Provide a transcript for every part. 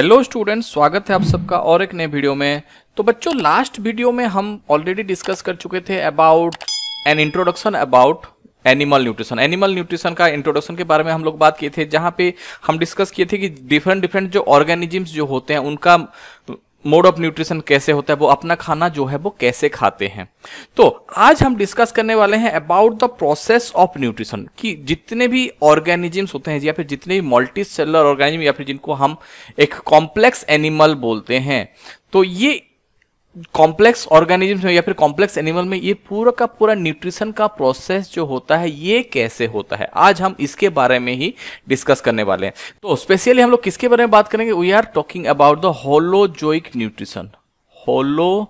hello students स्वागत है आप सबका और एक नए वीडियो में तो बच्चों लास्ट वीडियो में हम ऑलरेडी डिस्कस कर चुके थे about an introduction about animal nutrition animal nutrition का इंट्रोडक्शन के बारे में हम लोग बात किए थे जहाँ पे हम डिस्कस किए थे कि डिफरेंट डिफरेंट जो ऑर्गेनिजम्स जो होते हैं उनका मोड ऑफ न्यूट्रिशन कैसे होता है वो अपना खाना जो है वो कैसे खाते हैं तो आज हम डिस्कस करने वाले हैं about the process of nutrition कि जितने भी ऑर्गेनिजम्स होते हैं या फिर जितने भी मल्टी सेलर ऑर्गेनिज्म या फिर जिनको हम एक कॉम्प्लेक्स एनिमल बोलते हैं तो ये कॉम्प्लेक्स ऑर्गेनिज्म में या फिर कॉम्प्लेक्स एनिमल में ये पूरा का पूरा न्यूट्रिशन का प्रोसेस जो होता है ये कैसे होता है आज हम इसके बारे में ही डिस्कस करने वाले हैं तो स्पेशली हम लोग किसके बारे में बात करेंगे we are talking about the holozoic nutrition 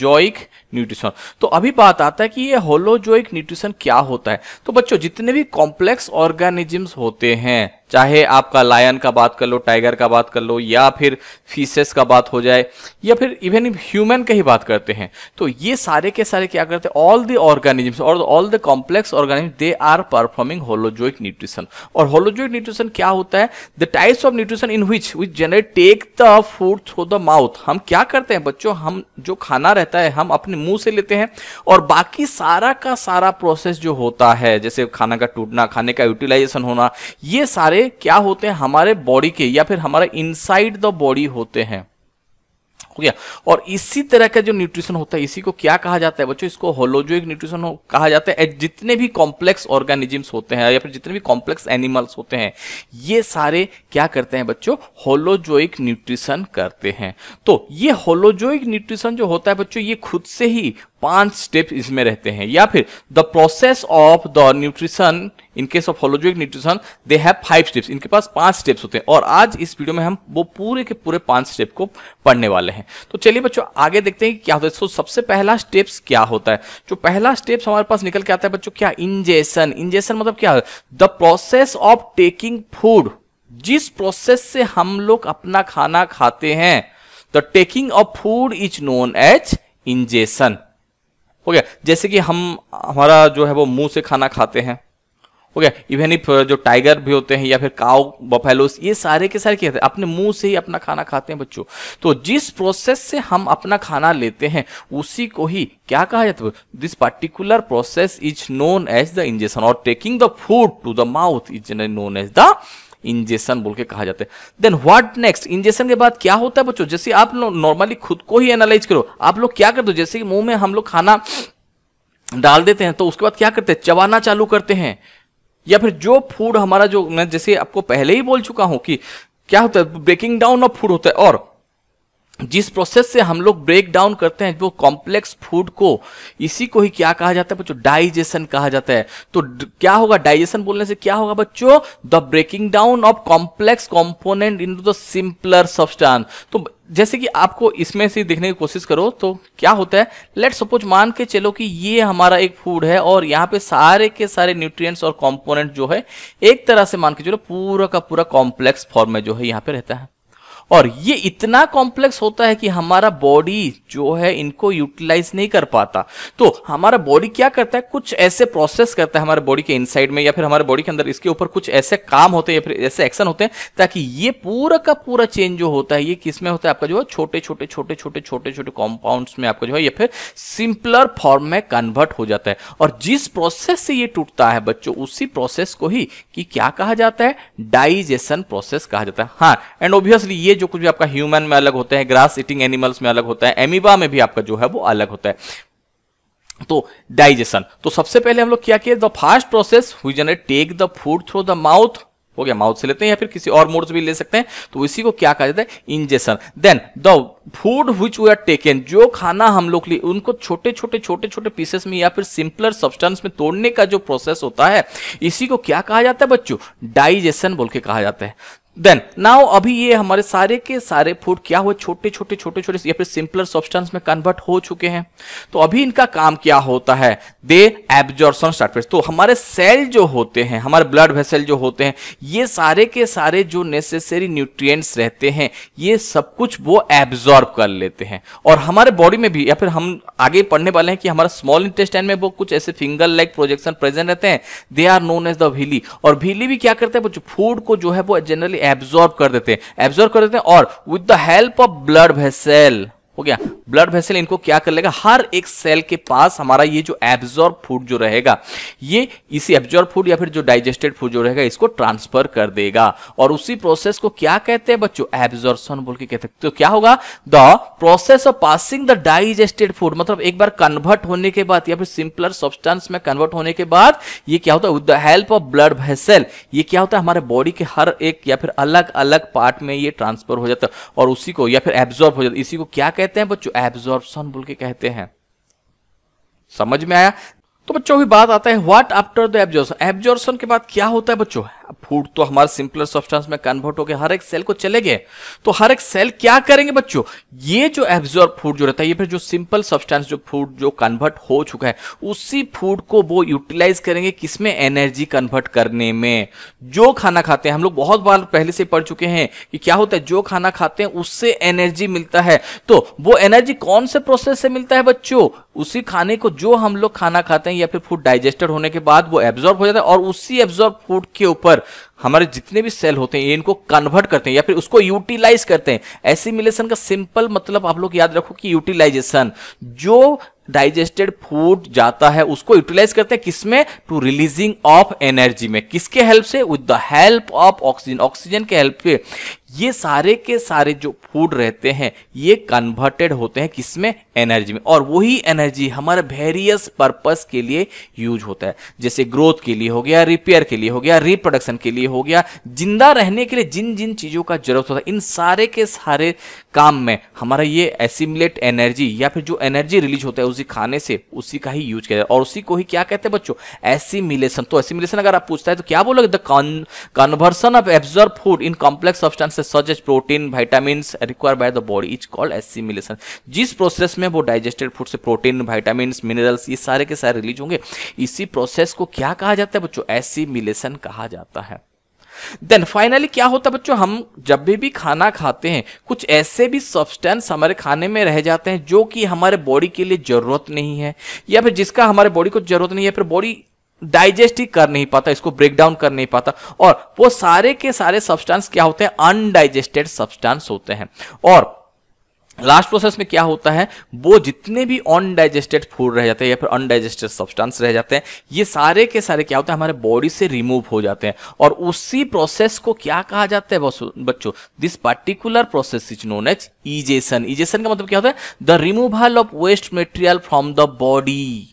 holozoic nutrition तो अभी बात आता है कि ये होलोजोइक न्यूट्रिशन क्या होता है तो बच्चों जितने भी कॉम्प्लेक्स ऑर्गेनिजम्स होते हैं चाहे आपका लायन का बात कर लो टाइगर का बात कर लो या फिर फीसेस का बात हो जाए या फिर इवन ह्यूमन का ही बात करते हैं तो ये सारे के सारे क्या करते हैं ऑल द ऑर्गेनिजम्स और all the complex organisms they are performing holozoic nutrition और होलोजोइक न्यूट्रिशन क्या होता है the types of nutrition in which which generate take the food through the mouth हम क्या करते हैं बच्चों हम जो खाना रहता है हम अपने मुंह से लेते हैं और बाकी सारा का सारा प्रोसेस जो होता है जैसे खाना का टूटना खाने का यूटिलाइजेशन होना ये सारे वाले क्या होते हैं हमारे बॉडी के या फिर हमारे इनसाइड द बॉडी होते हैं हो गया और इसी तरह का जो न्यूट्रिशन होता है इसी को क्या कहा जाता है बच्चों इसको होलोजोइक न्यूट्रिशन हो, कहा जाता है जितने भी कॉम्प्लेक्स ऑर्गेनिजम्स होते हैं या फिर जितने भी कॉम्प्लेक्स एनिमल्स होते हैं ये सारे क्या करते हैं बच्चों होलोजोइक न्यूट्रिशन करते हैं तो ये होलोजोइक न्यूट्रिशन जो होता है बच्चों ये खुद से ही पांच स्टेप इसमें रहते हैं या फिर the process of the nutrition in case of holozoic nutrition they have five steps इनके पास पांच स्टेप्स होते हैं और आज इस वीडियो में हम वो पूरे के पूरे पांच स्टेप को पढ़ने वाले हैं तो चलिए बच्चों आगे देखते हैं कि क्या होता है तो सबसे पहला स्टेप्स क्या होता है जो पहला स्टेप्स हमारे पास निकल के आता है बच्चों क्या इंजेशन इंजेशन मतलब क्या the process of taking food जिस प्रोसेस से हम लोग अपना खाना खाते हैं the taking of food is known as ingestion हो गया जैसे कि हम हमारा जो है वो मुंह से खाना खाते हैं हो गया इवन इफ uh, जो टाइगर भी होते हैं या फिर काउ बफेलोस ये सारे के सारे क्या अपने मुंह से ही अपना खाना खाते हैं बच्चों तो जिस प्रोसेस से हम अपना खाना लेते हैं उसी को ही क्या कहा जाता है this particular process is known as the injection और taking the food to the mouth is known as the injection बोल के कहा जाता है देन व्हाट नेक्स्ट इंजेक्शन के बाद क्या होता है बच्चों जैसे आप लोग नॉर्मली खुद को ही एनालाइज करो आप लोग क्या करते हो जैसे कि मुंह में हम लोग खाना डाल देते हैं तो उसके बाद क्या करते हैं चबाना चालू करते हैं या फिर जो फूड हमारा जो मैं जैसे आपको पहले ही बोल चुका हूं कि क्या होता है ब्रेकिंग डाउन ऑफ फूड होता है और जिस प्रोसेस से हम लोग ब्रेक डाउन करते हैं जो कॉम्प्लेक्स फूड को इसी को ही क्या कहा जाता है बच्चों डाइजेशन कहा जाता है तो क्या होगा डाइजेशन बोलने से क्या होगा बच्चों the breaking down of complex component in the simpler substance तो जैसे कि आपको इसमें से देखने की कोशिश करो तो क्या होता है लेट सपोज मान के चलो कि ये हमारा एक फूड है और यहाँ पे सारे के सारे न्यूट्रिएंट्स और कंपोनेंट जो है एक तरह से मान के चलो पूरा का पूरा कॉम्प्लेक्स फॉर्म में जो है यहाँ पे रहता है और ये इतना कॉम्प्लेक्स होता है कि हमारा बॉडी जो है इनको यूटिलाइज नहीं कर पाता तो हमारा बॉडी क्या करता है कुछ ऐसे प्रोसेस करता है हमारे बॉडी के इनसाइड में या फिर हमारे बॉडी के अंदर इसके ऊपर कुछ ऐसे काम होते हैं या फिर ऐसे एक्शन होते हैं ताकि ये पूरा का पूरा चेंज जो होता है ये किसमें होता है आपका जो है छोटे छोटे छोटे छोटे छोटे छोटे कॉम्पाउंड्स में आपका जो है या फिर सिंपलर फॉर्म में कन्वर्ट हो जाता है और जिस प्रोसेस से ये टूटता है बच्चों उसी प्रोसेस को ही कि क्या कहा जाता है डाइजेशन प्रोसेस कहा जाता है हाँ एंड ऑब्वियसली ये जो कुछ भी आपका ह्यूमन में अलग होते हैं ग्रास इटिंग एनिमल्स में अलग होता है एमिबा में भी आपका जो है वो अलग होता है तो डाइजेशन तो सबसे पहले हम लोग क्या किया द फास्ट प्रोसेस हुई generate take the food through the mouth हो गया माउथ से लेते हैं या फिर किसी और मोड से भी ले सकते हैं तो इसी को क्या कहा जाता है ingestion then the food which we are taken जो खाना हम लोग लिए उनको छोटे छोटे छोटे छोटे पीसेस में या फिर सिंपलर सब्सटेंस में तोड़ने का जो प्रोसेस होता है इसी को क्या कहा जाता है बच्चों डाइजेशन बोल के कहा जाता है देन नाउ अभी ये हमारे सारे के सारे फूड क्या हुए छोटे छोटे छोटे छोटे या फिर सिंपलर सब्सटेंस में कन्वर्ट हो चुके हैं तो अभी इनका काम क्या होता है दे एब्जॉर्सन स्टार्टफेस तो हमारे सेल जो होते हैं हमारे ब्लड वेसल जो होते हैं ये सारे के सारे जो नेसेसरी न्यूट्रिएंट्स रहते हैं ये सब कुछ वो एब्जॉर्ब कर लेते हैं और हमारे बॉडी में भी या फिर हम आगे पढ़ने वाले हैं कि हमारा स्मॉल इंटेस्टाइन में वो कुछ ऐसे फिंगर लाइक प्रोजेक्शन प्रेजेंट रहते हैं they are known as the villi और व्हीली भी क्या करते हैं फूड को जो है वो जनरली एब्जॉर्ब कर देते हैं एब्जॉर्ब कर देते हैं और with the help of blood vessel हो गया ब्लड वेसल इनको क्या कर लेगा हर एक सेल के पास हमारा ये जो एब्जॉर्ब फूड जो रहेगा ये इसी एब्जॉर्ब फूड या फिर जो डाइजेस्टेड फूड जो रहेगा इसको ट्रांसफर कर देगा और उसी प्रोसेस को क्या कहते हैं बच्चों एब्जॉर्बन बोल के कहते तो क्या होगा the process of passing the digested food मतलब एक बार कन्वर्ट होने के बाद या फिर सिंपलर सब्सटेंस में कन्वर्ट होने के बाद ये क्या होता है with the help of blood vessel ये क्या होता है हमारे बॉडी के हर एक या फिर अलग अलग पार्ट में ये ट्रांसफर हो जाता है और उसी को या फिर एब्जॉर्ब हो जाता है इसी को क्या कहते कहते हैं बच्चों एब्जॉर्बन बोल के कहते हैं समझ में आया तो बच्चों भी बात आता है what after the absorption absorption के बाद क्या होता है बच्चों फूड तो हमारे सिंपलर सब्सटेंस में कन्वर्ट होकर हर एक सेल को चले गए तो हर एक सेल क्या करेंगे बच्चों ये जो एब्जॉर्ब फूड जो रहता है ये फिर जो सिंपल सब्सटेंस जो फूड जो कन्वर्ट हो चुका है उसी फूड को वो यूटिलाइज करेंगे किसमें एनर्जी कन्वर्ट करने में जो खाना खाते हैं हम लोग बहुत बार पहले से पढ़ चुके हैं कि क्या होता है जो खाना खाते हैं उससे एनर्जी मिलता है तो वो एनर्जी कौन से प्रोसेस से मिलता है बच्चों उसी खाने को जो हम लोग खाना खाते हैं या फिर फूड डाइजेस्टेड होने के बाद वो एब्जॉर्ब हो जाता है और उसी एब्जॉर्ब फूड के ऊपर हमारे जितने भी सेल होते हैं इनको कन्वर्ट करते हैं या फिर उसको यूटिलाइज करते हैं एसिमिलेशन का सिंपल मतलब आप लोग याद रखो कि यूटिलाइजेशन जो डाइजेस्टेड फूड जाता है उसको यूटिलाइज करते हैं किसमें टू रिलीजिंग ऑफ एनर्जी में किसके हेल्प से with the help of oxygen oxygen के हेल्प से ये सारे के सारे जो फूड रहते हैं ये कन्वर्टेड होते हैं किसमें एनर्जी में और वही एनर्जी हमारे वेरियस पर्पस के लिए यूज होता है जैसे ग्रोथ के लिए हो गया रिपेयर के लिए हो गया रिप्रोडक्शन के लिए हो गया जिंदा रहने के लिए जिन जिन चीज़ों का जरूरत होता है इन सारे के सारे काम में हमारा ये एसिमुलेट एनर्जी या फिर जो एनर्जी रिलीज होता है उसी खाने से उसी का ही यूज किया है और उसी को ही क्या कहते हैं बच्चों एसिमिलेशन तो एसिमिलेशन अगर आप पूछता है तो क्या बोलोगे the conversion of absorb food in complex substances process such as protein vitamin require by the body is called assimilation जिस प्रोसेस में वो डाइजेस्टेड फूड से प्रोटीन विटामिन मिनरल्स ये सारे के सारे रिलीज होंगे इसी प्रोसेस को क्या कहा जाता है बच्चों एसिमिलेशन कहा जाता है देन फाइनली क्या होता है बच्चों हम जब भी भी खाना खाते हैं कुछ ऐसे भी सब्सटेंस हमारे खाने में रह जाते हैं जो कि हमारे बॉडी के लिए जरूरत नहीं है या फिर जिसका हमारे बॉडी को जरूरत नहीं है फिर बॉडी डाइजेस्ट ही कर नहीं पाता इसको ब्रेक डाउन कर नहीं पाता और वो सारे के सारे सब्सटेंस क्या होते हैं अनडाइजेस्टेड सब्सटेंस होते हैं और लास्ट प्रोसेस में क्या होता है वो जितने भी अनडाइजेस्टेड फूड रह जाते हैं या फिर अनडाइजेस्टेड सब्सटेंस रह जाते हैं ये सारे के सारे क्या होते हैं हमारे बॉडी से रिमूव हो जाते हैं और उसी प्रोसेस को क्या कहा जाता है बच्चों this particular process is known as egestion egestion का मतलब क्या होता है the removal of waste material from the body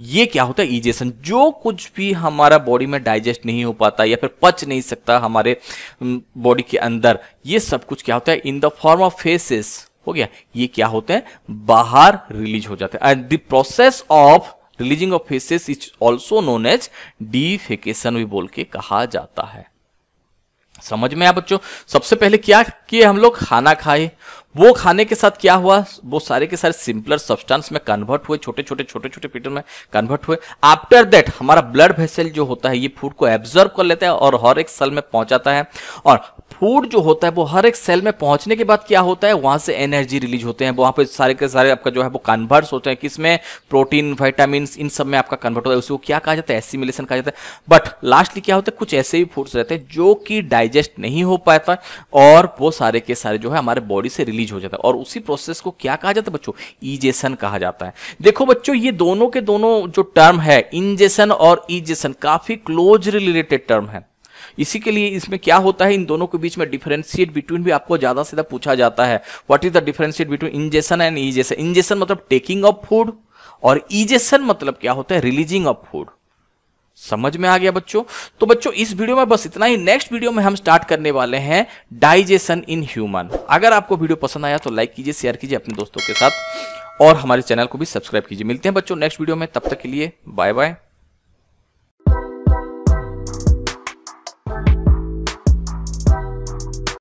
ये क्या होता है इजेशन जो कुछ भी हमारा बॉडी में डाइजेस्ट नहीं हो पाता या फिर पच नहीं सकता हमारे बॉडी के अंदर ये सब कुछ क्या होता है in the form of faeces हो गया ये क्या होते हैं बाहर रिलीज हो जाते हैं and the process of releasing of faeces is also known as defecation भी बोल के कहा जाता है समझ में आया बच्चों सबसे पहले क्या किए हम लोग खाना खाए वो खाने के साथ क्या हुआ वो सारे के सारे सिंपलर सब्सटेंस में कन्वर्ट हुए छोटे छोटे छोटे छोटे पीटर में कन्वर्ट हुए आफ्टर दैट हमारा ब्लड वेसल जो होता है ये फूड को एब्जर्व कर लेता है और हर एक सेल में पहुंचाता है और फूड जो होता है वो हर एक सेल में पहुंचने के बाद क्या होता है वहां से एनर्जी रिलीज होते हैं वहां पे सारे के सारे आपका जो है वो कन्वर्ट होते हैं किसमें प्रोटीन वाइटामिन इन सब में आपका कन्वर्ट होता है उसको क्या कहा जाता है एसिमिलेशन कहा जाता है बट लास्टली क्या होता है कुछ ऐसे भी फूड्स रहते हैं जो कि डाइजेस्ट नहीं हो पाता और वो सारे के सारे जो है हमारे बॉडी से रिलीज रिलीज हो जाता है और उसी प्रोसेस को क्या कहा जाता है बच्चों ईजेसन कहा जाता है देखो बच्चों ये दोनों के दोनों जो टर्म है इंजेशन और ईजेसन काफी क्लोज रिलेटेड टर्म है इसी के लिए इसमें क्या होता है इन दोनों के बीच में डिफरेंशिएट बिटवीन भी आपको ज्यादा से ज्यादा पूछा जाता है what is the differentiate between ingestion and egestion ingestion मतलब टेकिंग ऑफ फूड और ईजेसन मतलब क्या होता है रिलीजिंग ऑफ फूड समझ में आ गया बच्चों तो बच्चों इस वीडियो में बस इतना ही नेक्स्ट वीडियो में हम स्टार्ट करने वाले हैं डाइजेशन इन ह्यूमन अगर आपको वीडियो पसंद आया तो लाइक कीजिए शेयर कीजिए अपने दोस्तों के साथ और हमारे चैनल को भी सब्सक्राइब कीजिए मिलते हैं बच्चों नेक्स्ट वीडियो में तब तक के लिए बाय बाय